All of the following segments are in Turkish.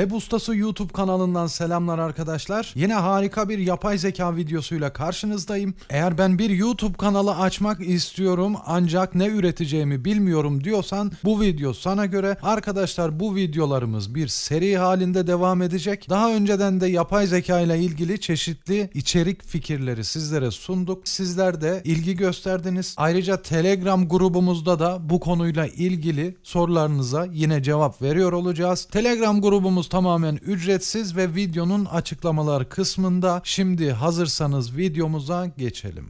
Web Ustası YouTube kanalından selamlar arkadaşlar. Yine harika bir yapay zeka videosuyla karşınızdayım. Eğer ben bir YouTube kanalı açmak istiyorum ancak ne üreteceğimi bilmiyorum diyorsan bu video sana göre. Arkadaşlar bu videolarımız bir seri halinde devam edecek. Daha önceden de yapay zeka ile ilgili çeşitli içerik fikirleri sizlere sunduk. Sizler de ilgi gösterdiniz. Ayrıca Telegram grubumuzda da bu konuyla ilgili sorularınıza yine cevap veriyor olacağız. Telegram grubumuz tamamen ücretsiz ve videonun açıklamalar kısmında. Şimdi hazırsanız videomuza geçelim.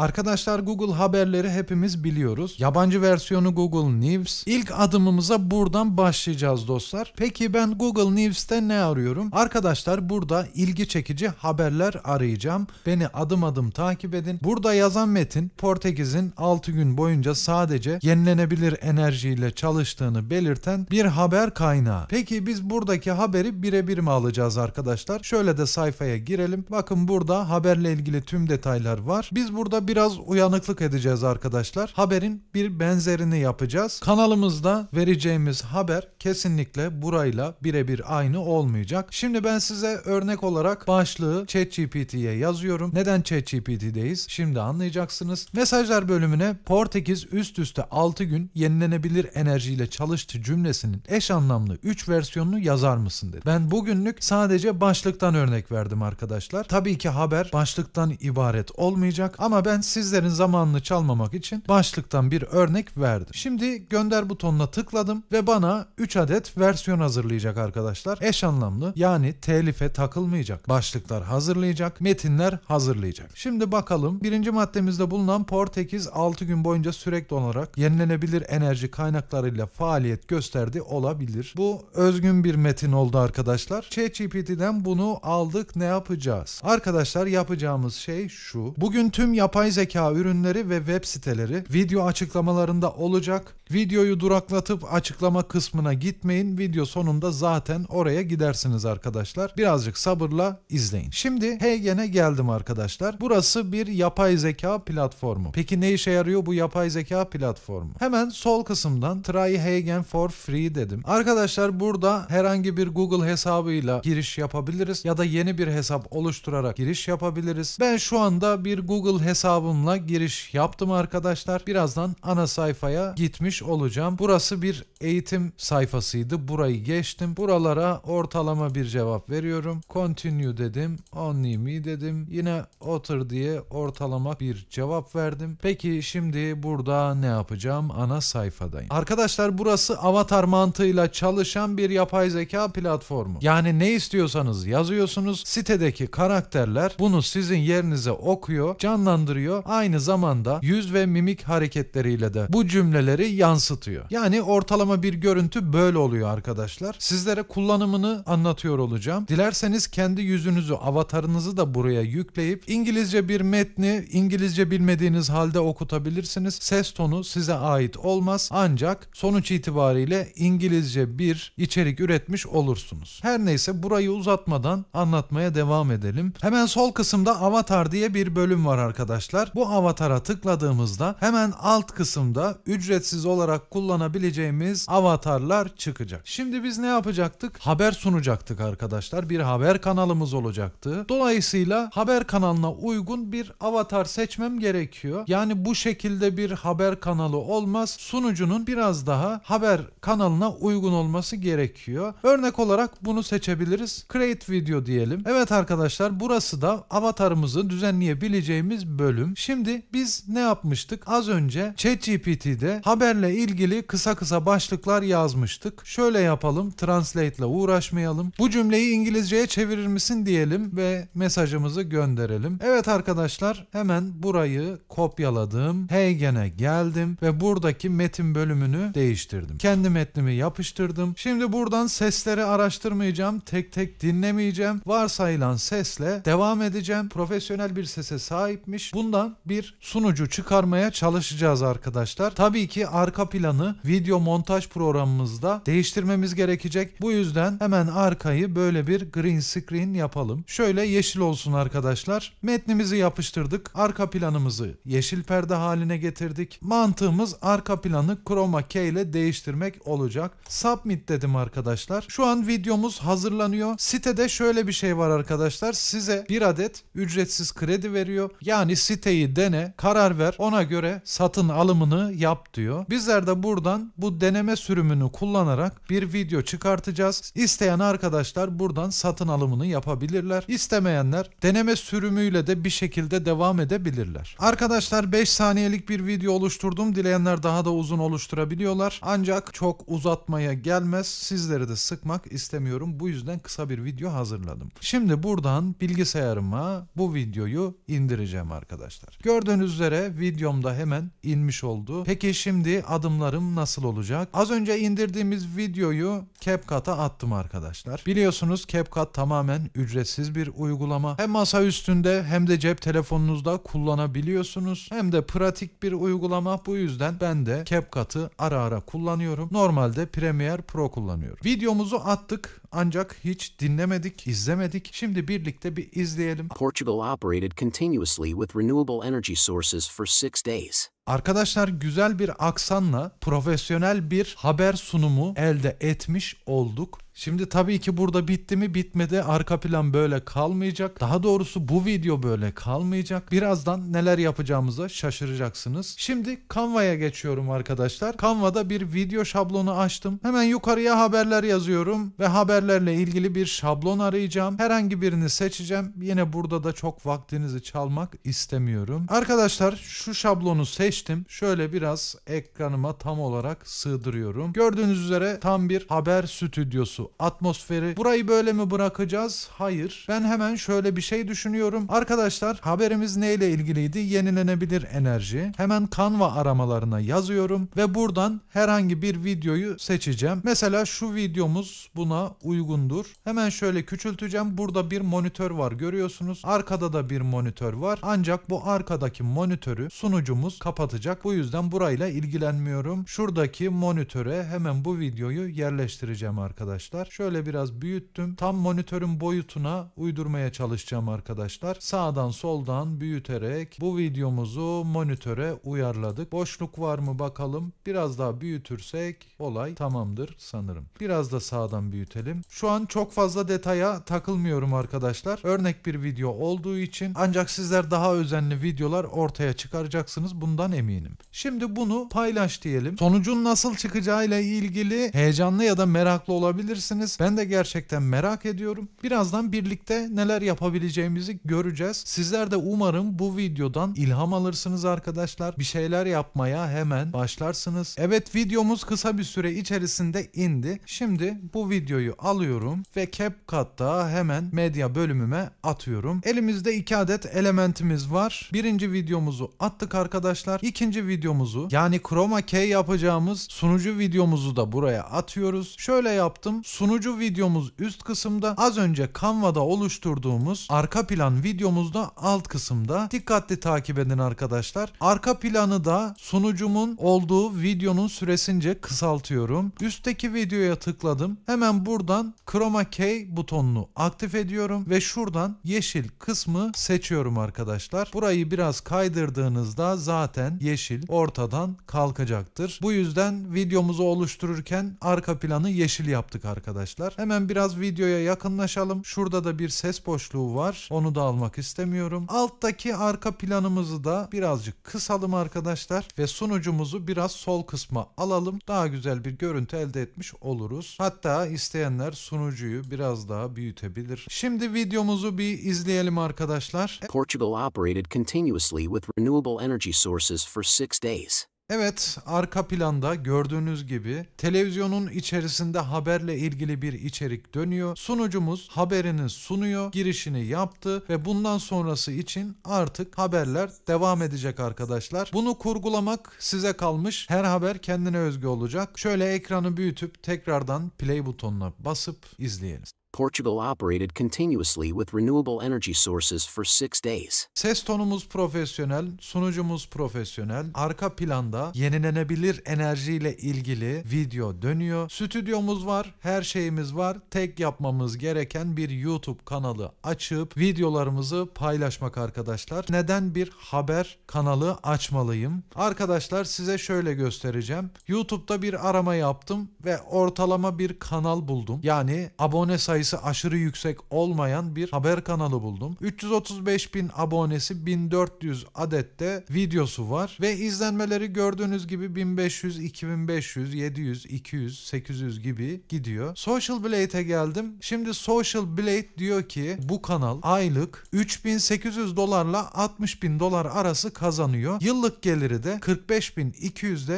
Arkadaşlar Google haberleri hepimiz biliyoruz. Yabancı versiyonu Google News. İlk adımımıza buradan başlayacağız dostlar. Peki ben Google News'te ne arıyorum? Arkadaşlar burada ilgi çekici haberler arayacağım. Beni adım adım takip edin. Burada yazan metin Portekiz'in 6 gün boyunca sadece yenilenebilir enerjiyle çalıştığını belirten bir haber kaynağı. Peki biz buradaki haberi birebir mi alacağız arkadaşlar? Şöyle de sayfaya girelim. Bakın burada haberle ilgili tüm detaylar var. Biz burada biraz uyanıklık edeceğiz arkadaşlar. Haberin bir benzerini yapacağız. Kanalımızda vereceğimiz haber kesinlikle burayla birebir aynı olmayacak. Şimdi ben size örnek olarak başlığı ChatGPT'ye yazıyorum. Neden ChatGPT'deyiz? Şimdi anlayacaksınız. Mesajlar bölümüne Portekiz üst üste 6 gün yenilenebilir enerjiyle çalıştı cümlesinin eş anlamlı 3 versiyonunu yazar mısın dedi. Ben bugünlük sadece başlıktan örnek verdim arkadaşlar. Tabii ki haber başlıktan ibaret olmayacak ama ben ben sizlerin zamanını çalmamak için başlıktan bir örnek verdim. Şimdi gönder butonuna tıkladım ve bana 3 adet versiyon hazırlayacak arkadaşlar. Eş anlamlı yani telife takılmayacak. Başlıklar hazırlayacak, metinler hazırlayacak. Şimdi bakalım birinci maddemizde bulunan Portekiz 6 gün boyunca sürekli olarak yenilenebilir enerji kaynaklarıyla faaliyet gösterdi olabilir. Bu özgün bir metin oldu arkadaşlar. ChatGPT'den bunu aldık ne yapacağız? Arkadaşlar yapacağımız şey şu. Bugün tüm yapay yapay zeka ürünleri ve web siteleri video açıklamalarında olacak. Videoyu duraklatıp açıklama kısmına gitmeyin. Video sonunda zaten oraya gidersiniz arkadaşlar. Birazcık sabırla izleyin. Şimdi HeyGen'e geldim arkadaşlar. Burası bir yapay zeka platformu. Peki ne işe yarıyor bu yapay zeka platformu? Hemen sol kısımdan Try HeyGen for free dedim. Arkadaşlar burada herhangi bir Google hesabıyla giriş yapabiliriz ya da yeni bir hesap oluşturarak giriş yapabiliriz. Ben şu anda bir Google hesabı hesabımla giriş yaptım arkadaşlar. Birazdan ana sayfaya gitmiş olacağım. Burası bir eğitim sayfasıydı. Burayı geçtim. Buralara ortalama bir cevap veriyorum. Continue dedim. Only me dedim. Yine otur diye ortalama bir cevap verdim. Peki şimdi burada ne yapacağım? Ana sayfadayım. Arkadaşlar burası avatar mantığıyla çalışan bir yapay zeka platformu. Yani ne istiyorsanız yazıyorsunuz. Sitedeki karakterler bunu sizin yerinize okuyor, canlandırıyor gösteriyor. Aynı zamanda yüz ve mimik hareketleriyle de bu cümleleri yansıtıyor. Yani ortalama bir görüntü böyle oluyor arkadaşlar. Sizlere kullanımını anlatıyor olacağım. Dilerseniz kendi yüzünüzü, avatarınızı da buraya yükleyip İngilizce bir metni İngilizce bilmediğiniz halde okutabilirsiniz. Ses tonu size ait olmaz ancak sonuç itibariyle İngilizce bir içerik üretmiş olursunuz. Her neyse burayı uzatmadan anlatmaya devam edelim. Hemen sol kısımda avatar diye bir bölüm var arkadaşlar arkadaşlar bu avatara tıkladığımızda hemen alt kısımda ücretsiz olarak kullanabileceğimiz avatarlar çıkacak. Şimdi biz ne yapacaktık? Haber sunacaktık arkadaşlar. Bir haber kanalımız olacaktı. Dolayısıyla haber kanalına uygun bir avatar seçmem gerekiyor. Yani bu şekilde bir haber kanalı olmaz. Sunucunun biraz daha haber kanalına uygun olması gerekiyor. Örnek olarak bunu seçebiliriz. Create video diyelim. Evet arkadaşlar burası da avatarımızı düzenleyebileceğimiz bölüm bölüm. Şimdi biz ne yapmıştık? Az önce ChatGPT'de haberle ilgili kısa kısa başlıklar yazmıştık. Şöyle yapalım, translate ile uğraşmayalım. Bu cümleyi İngilizceye çevirir misin diyelim ve mesajımızı gönderelim. Evet arkadaşlar hemen burayı kopyaladım. Heygen'e geldim ve buradaki metin bölümünü değiştirdim. Kendi metnimi yapıştırdım. Şimdi buradan sesleri araştırmayacağım. Tek tek dinlemeyeceğim. Varsayılan sesle devam edeceğim. Profesyonel bir sese sahipmiş. Bunun bundan bir sunucu çıkarmaya çalışacağız arkadaşlar. Tabii ki arka planı video montaj programımızda değiştirmemiz gerekecek. Bu yüzden hemen arkayı böyle bir green screen yapalım. Şöyle yeşil olsun arkadaşlar. Metnimizi yapıştırdık. Arka planımızı yeşil perde haline getirdik. Mantığımız arka planı chroma key ile değiştirmek olacak. Submit dedim arkadaşlar. Şu an videomuz hazırlanıyor. Sitede şöyle bir şey var arkadaşlar. Size bir adet ücretsiz kredi veriyor. Yani site siteyi dene, karar ver, ona göre satın alımını yap diyor. Bizler de buradan bu deneme sürümünü kullanarak bir video çıkartacağız. İsteyen arkadaşlar buradan satın alımını yapabilirler. İstemeyenler deneme sürümüyle de bir şekilde devam edebilirler. Arkadaşlar 5 saniyelik bir video oluşturdum. Dileyenler daha da uzun oluşturabiliyorlar. Ancak çok uzatmaya gelmez. Sizleri de sıkmak istemiyorum. Bu yüzden kısa bir video hazırladım. Şimdi buradan bilgisayarıma bu videoyu indireceğim arkadaşlar arkadaşlar. Gördüğünüz üzere videomda hemen inmiş oldu. Peki şimdi adımlarım nasıl olacak? Az önce indirdiğimiz videoyu CapCut'a attım arkadaşlar. Biliyorsunuz CapCut tamamen ücretsiz bir uygulama. Hem masa üstünde hem de cep telefonunuzda kullanabiliyorsunuz. Hem de pratik bir uygulama. Bu yüzden ben de CapCut'ı ara ara kullanıyorum. Normalde Premiere Pro kullanıyorum. Videomuzu attık. Ancak hiç dinlemedik, izlemedik. Şimdi birlikte bir izleyelim. Portugal operated continuously with renewable energy sources for six days. Arkadaşlar güzel bir aksanla profesyonel bir haber sunumu elde etmiş olduk. Şimdi tabii ki burada bitti mi bitmedi arka plan böyle kalmayacak. Daha doğrusu bu video böyle kalmayacak. Birazdan neler yapacağımıza şaşıracaksınız. Şimdi Canva'ya geçiyorum arkadaşlar. Canva'da bir video şablonu açtım. Hemen yukarıya haberler yazıyorum ve haberlerle ilgili bir şablon arayacağım. Herhangi birini seçeceğim. Yine burada da çok vaktinizi çalmak istemiyorum. Arkadaşlar şu şablonu seçtim. Şöyle biraz ekranıma tam olarak sığdırıyorum. Gördüğünüz üzere tam bir haber stüdyosu konusu atmosferi. Burayı böyle mi bırakacağız? Hayır. Ben hemen şöyle bir şey düşünüyorum. Arkadaşlar haberimiz neyle ilgiliydi? Yenilenebilir enerji. Hemen kanva aramalarına yazıyorum ve buradan herhangi bir videoyu seçeceğim. Mesela şu videomuz buna uygundur. Hemen şöyle küçülteceğim. Burada bir monitör var görüyorsunuz. Arkada da bir monitör var. Ancak bu arkadaki monitörü sunucumuz kapatacak. Bu yüzden burayla ilgilenmiyorum. Şuradaki monitöre hemen bu videoyu yerleştireceğim arkadaşlar arkadaşlar. Şöyle biraz büyüttüm. Tam monitörün boyutuna uydurmaya çalışacağım arkadaşlar. Sağdan soldan büyüterek bu videomuzu monitöre uyarladık. Boşluk var mı bakalım. Biraz daha büyütürsek olay tamamdır sanırım. Biraz da sağdan büyütelim. Şu an çok fazla detaya takılmıyorum arkadaşlar. Örnek bir video olduğu için ancak sizler daha özenli videolar ortaya çıkaracaksınız. Bundan eminim. Şimdi bunu paylaş diyelim. Sonucun nasıl çıkacağıyla ilgili heyecanlı ya da meraklı olabilir yapabilirsiniz. Ben de gerçekten merak ediyorum. Birazdan birlikte neler yapabileceğimizi göreceğiz. Sizler de umarım bu videodan ilham alırsınız arkadaşlar. Bir şeyler yapmaya hemen başlarsınız. Evet videomuz kısa bir süre içerisinde indi. Şimdi bu videoyu alıyorum ve CapCut'ta hemen medya bölümüme atıyorum. Elimizde iki adet elementimiz var. Birinci videomuzu attık arkadaşlar. İkinci videomuzu yani chroma key yapacağımız sunucu videomuzu da buraya atıyoruz. Şöyle yaptım. Sunucu videomuz üst kısımda, az önce Canva'da oluşturduğumuz arka plan videomuzda alt kısımda. Dikkatli takip edin arkadaşlar. Arka planı da sunucumun olduğu videonun süresince kısaltıyorum. Üstteki videoya tıkladım. Hemen buradan Chroma Key butonunu aktif ediyorum ve şuradan yeşil kısmı seçiyorum arkadaşlar. Burayı biraz kaydırdığınızda zaten yeşil ortadan kalkacaktır. Bu yüzden videomuzu oluştururken arka planı yeşil yaptık arkadaşlar arkadaşlar. Hemen biraz videoya yakınlaşalım. Şurada da bir ses boşluğu var. Onu da almak istemiyorum. Alttaki arka planımızı da birazcık kısalım arkadaşlar ve sunucumuzu biraz sol kısma alalım. Daha güzel bir görüntü elde etmiş oluruz. Hatta isteyenler sunucuyu biraz daha büyütebilir. Şimdi videomuzu bir izleyelim arkadaşlar. Portugal operated continuously with renewable energy sources for 6 days. Evet, arka planda gördüğünüz gibi televizyonun içerisinde haberle ilgili bir içerik dönüyor. Sunucumuz haberini sunuyor, girişini yaptı ve bundan sonrası için artık haberler devam edecek arkadaşlar. Bunu kurgulamak size kalmış. Her haber kendine özgü olacak. Şöyle ekranı büyütüp tekrardan play butonuna basıp izleyelim. Portugal operated continuously with renewable energy sources for six days. Ses tonumuz profesyonel, sunucumuz profesyonel. Arka planda yenilenebilir enerjiyle ilgili video dönüyor. Stüdyomuz var, her şeyimiz var. Tek yapmamız gereken bir YouTube kanalı açıp videolarımızı paylaşmak arkadaşlar. Neden bir haber kanalı açmalıyım? Arkadaşlar size şöyle göstereceğim. YouTube'da bir arama yaptım ve ortalama bir kanal buldum. Yani abone sayısı sayısı aşırı yüksek olmayan bir haber kanalı buldum. 335 bin abonesi 1400 adette videosu var ve izlenmeleri gördüğünüz gibi 1500, 2500, 700, 200, 800 gibi gidiyor. Social Blade'e geldim. Şimdi Social Blade diyor ki bu kanal aylık 3800 dolarla 60 bin dolar arası kazanıyor. Yıllık geliri de 45 bin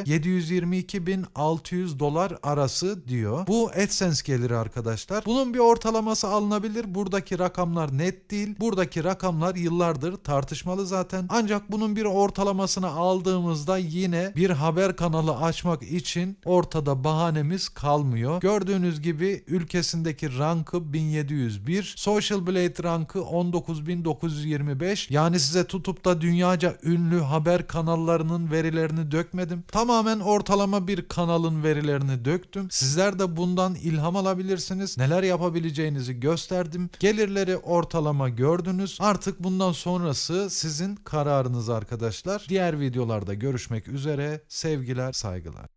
722 bin 600 dolar arası diyor. Bu AdSense geliri arkadaşlar. Bunun bir ortalaması alınabilir. Buradaki rakamlar net değil. Buradaki rakamlar yıllardır tartışmalı zaten. Ancak bunun bir ortalamasını aldığımızda yine bir haber kanalı açmak için ortada bahanemiz kalmıyor. Gördüğünüz gibi ülkesindeki rankı 1701, Social Blade rankı 19925. Yani size tutup da dünyaca ünlü haber kanallarının verilerini dökmedim. Tamamen ortalama bir kanalın verilerini döktüm. Sizler de bundan ilham alabilirsiniz. Neler yapabilirsiniz? yapabileceğinizi gösterdim. Gelirleri ortalama gördünüz. Artık bundan sonrası sizin kararınız arkadaşlar. Diğer videolarda görüşmek üzere. Sevgiler, saygılar.